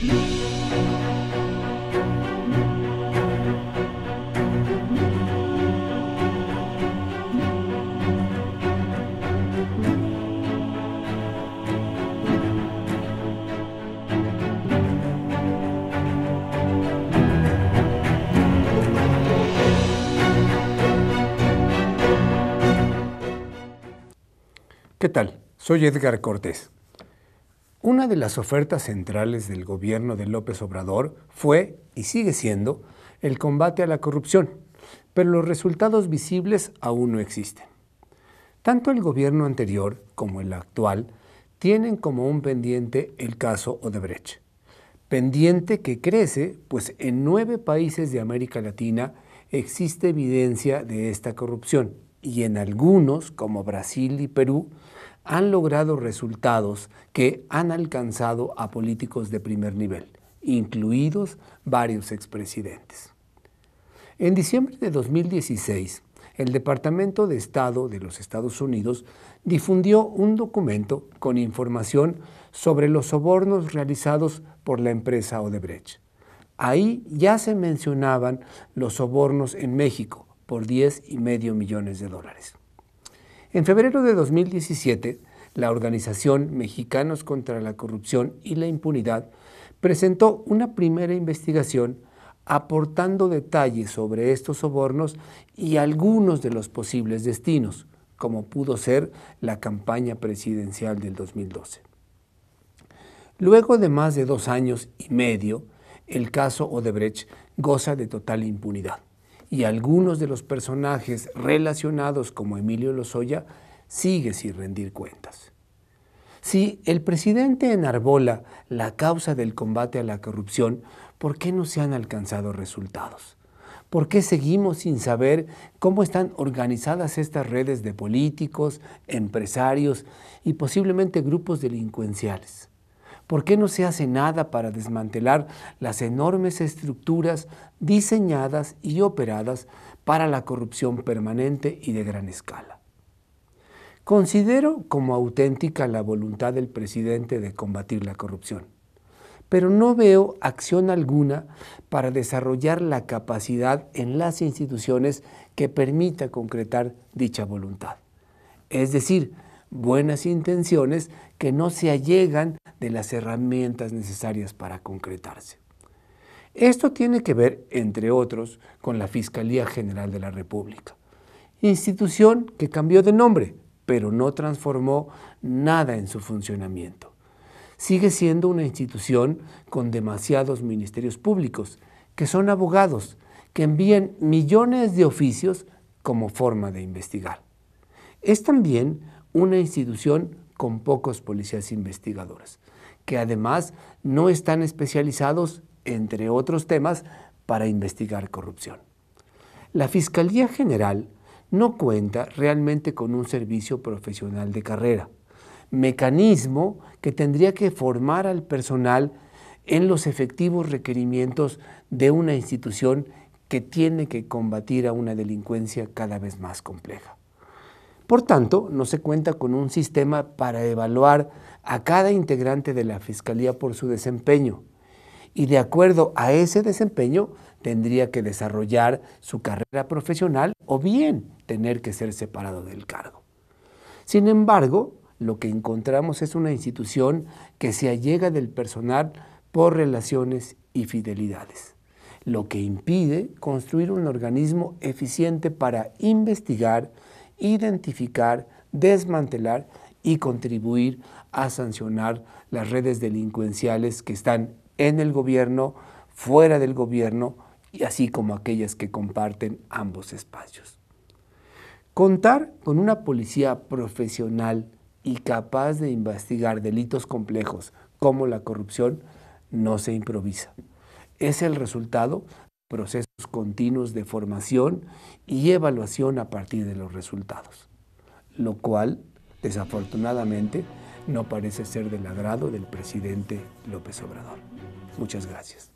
¿Qué tal? Soy Edgar Cortés. Una de las ofertas centrales del gobierno de López Obrador fue, y sigue siendo, el combate a la corrupción, pero los resultados visibles aún no existen. Tanto el gobierno anterior como el actual tienen como un pendiente el caso Odebrecht, pendiente que crece, pues en nueve países de América Latina existe evidencia de esta corrupción y en algunos, como Brasil y Perú, han logrado resultados que han alcanzado a políticos de primer nivel, incluidos varios expresidentes. En diciembre de 2016, el Departamento de Estado de los Estados Unidos difundió un documento con información sobre los sobornos realizados por la empresa Odebrecht. Ahí ya se mencionaban los sobornos en México por 10 y medio millones de dólares. En febrero de 2017, la organización Mexicanos contra la Corrupción y la Impunidad presentó una primera investigación aportando detalles sobre estos sobornos y algunos de los posibles destinos, como pudo ser la campaña presidencial del 2012. Luego de más de dos años y medio, el caso Odebrecht goza de total impunidad y algunos de los personajes relacionados como Emilio Lozoya sigue sin rendir cuentas. Si el presidente enarbola la causa del combate a la corrupción, ¿por qué no se han alcanzado resultados? ¿Por qué seguimos sin saber cómo están organizadas estas redes de políticos, empresarios y posiblemente grupos delincuenciales? ¿Por qué no se hace nada para desmantelar las enormes estructuras diseñadas y operadas para la corrupción permanente y de gran escala? Considero como auténtica la voluntad del presidente de combatir la corrupción, pero no veo acción alguna para desarrollar la capacidad en las instituciones que permita concretar dicha voluntad. Es decir, buenas intenciones que no se allegan de las herramientas necesarias para concretarse. Esto tiene que ver, entre otros, con la Fiscalía General de la República, institución que cambió de nombre, pero no transformó nada en su funcionamiento. Sigue siendo una institución con demasiados ministerios públicos, que son abogados, que envían millones de oficios como forma de investigar. Es también una institución con pocos policías investigadores, que además no están especializados, entre otros temas, para investigar corrupción. La Fiscalía General no cuenta realmente con un servicio profesional de carrera, mecanismo que tendría que formar al personal en los efectivos requerimientos de una institución que tiene que combatir a una delincuencia cada vez más compleja. Por tanto, no se cuenta con un sistema para evaluar a cada integrante de la Fiscalía por su desempeño y de acuerdo a ese desempeño tendría que desarrollar su carrera profesional o bien tener que ser separado del cargo. Sin embargo, lo que encontramos es una institución que se allega del personal por relaciones y fidelidades, lo que impide construir un organismo eficiente para investigar, identificar, desmantelar y contribuir a sancionar las redes delincuenciales que están en el gobierno, fuera del gobierno y así como aquellas que comparten ambos espacios. Contar con una policía profesional y capaz de investigar delitos complejos como la corrupción no se improvisa. Es el resultado procesos continuos de formación y evaluación a partir de los resultados, lo cual, desafortunadamente, no parece ser del agrado del presidente López Obrador. Muchas gracias.